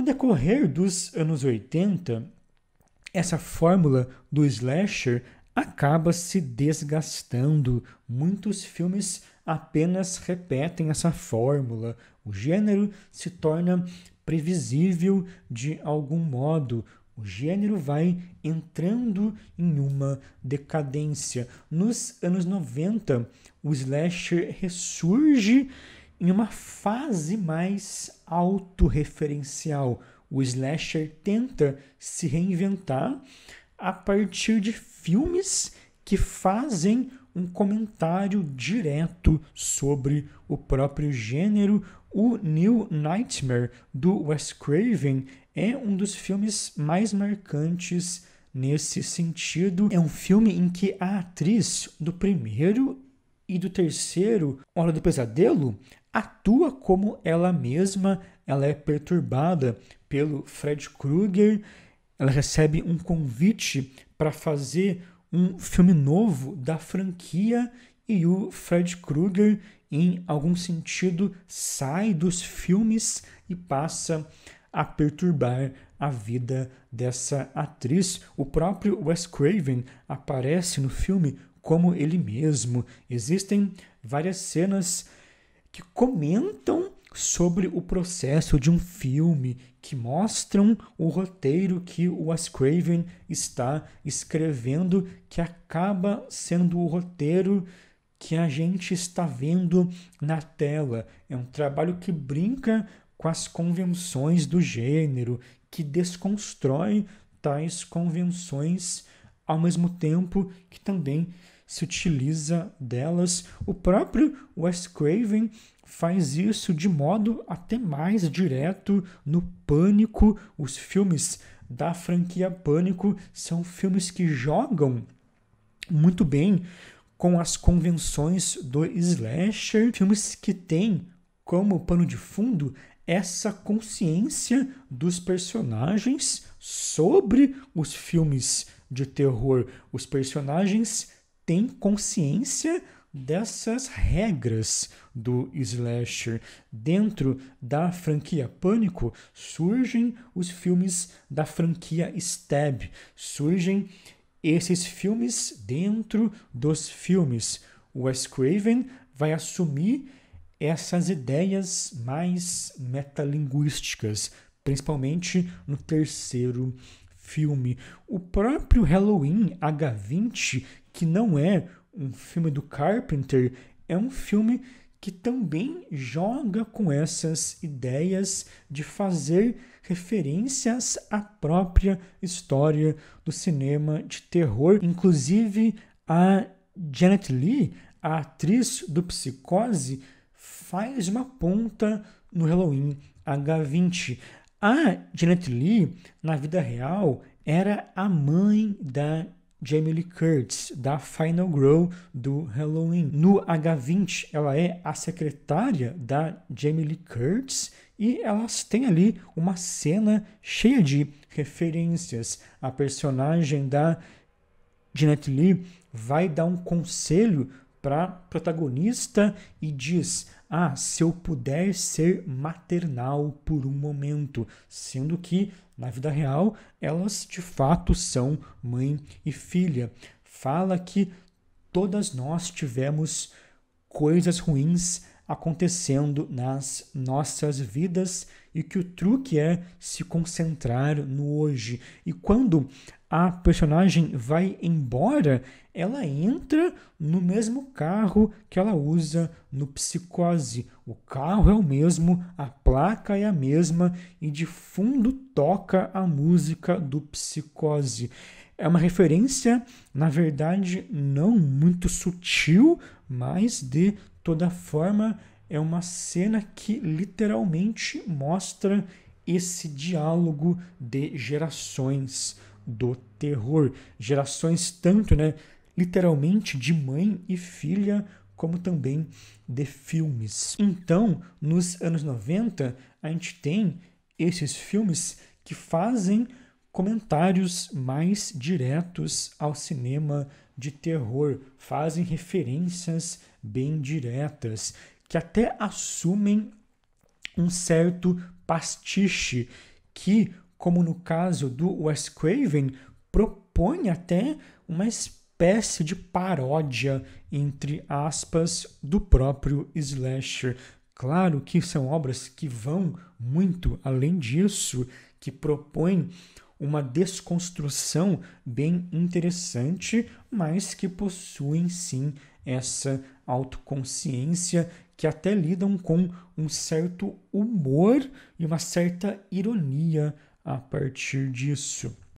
No decorrer dos anos 80, essa fórmula do slasher acaba se desgastando. Muitos filmes apenas repetem essa fórmula. O gênero se torna previsível de algum modo. O gênero vai entrando em uma decadência. Nos anos 90, o slasher ressurge em uma fase mais autorreferencial. O slasher tenta se reinventar a partir de filmes que fazem um comentário direto sobre o próprio gênero. O New Nightmare do Wes Craven é um dos filmes mais marcantes nesse sentido. É um filme em que a atriz do primeiro e do terceiro, Hora do Pesadelo, atua como ela mesma, ela é perturbada pelo Fred Krueger, ela recebe um convite para fazer um filme novo da franquia e o Fred Krueger, em algum sentido, sai dos filmes e passa a perturbar a vida dessa atriz. O próprio Wes Craven aparece no filme como ele mesmo. Existem várias cenas que comentam sobre o processo de um filme, que mostram o roteiro que o Wes Craven está escrevendo, que acaba sendo o roteiro que a gente está vendo na tela. É um trabalho que brinca com as convenções do gênero, que desconstrói tais convenções ao mesmo tempo que também se utiliza delas. O próprio Wes Craven faz isso de modo até mais direto no Pânico. Os filmes da franquia Pânico são filmes que jogam muito bem com as convenções do slasher, filmes que têm como pano de fundo essa consciência dos personagens sobre os filmes de terror, os personagens têm consciência dessas regras do slasher. Dentro da franquia Pânico surgem os filmes da franquia Stab, surgem esses filmes dentro dos filmes. O Wes Craven vai assumir essas ideias mais metalinguísticas, principalmente no terceiro filme. O próprio Halloween H20, que não é um filme do Carpenter, é um filme que também joga com essas ideias de fazer referências à própria história do cinema de terror, inclusive a Janet Lee, a atriz do Psicose, faz uma ponta no Halloween H20. A Janet Lee, na vida real, era a mãe da Jamie Lee Curtis, da Final Girl do Halloween. No H20, ela é a secretária da Jamie Lee Curtis e elas têm ali uma cena cheia de referências. A personagem da Janet Lee vai dar um conselho para protagonista e diz: ah, se eu puder ser maternal por um momento, sendo que na vida real elas de fato são mãe e filha. Fala que todas nós tivemos coisas ruins acontecendo nas nossas vidas e que o truque é se concentrar no hoje. E quando a personagem vai embora, ela entra no mesmo carro que ela usa no Psicose. O carro é o mesmo, a placa é a mesma e de fundo toca a música do Psicose. É uma referência, na verdade, não muito sutil, mas de Toda forma é uma cena que literalmente mostra esse diálogo de gerações do terror, gerações tanto, né, literalmente de mãe e filha, como também de filmes. Então, nos anos 90, a gente tem esses filmes que fazem comentários mais diretos ao cinema de terror, fazem referências bem diretas, que até assumem um certo pastiche, que, como no caso do Wes Craven, propõe até uma espécie de paródia, entre aspas, do próprio slasher. Claro que são obras que vão muito além disso, que propõem uma desconstrução bem interessante, mas que possuem sim essa autoconsciência que até lidam com um certo humor e uma certa ironia a partir disso.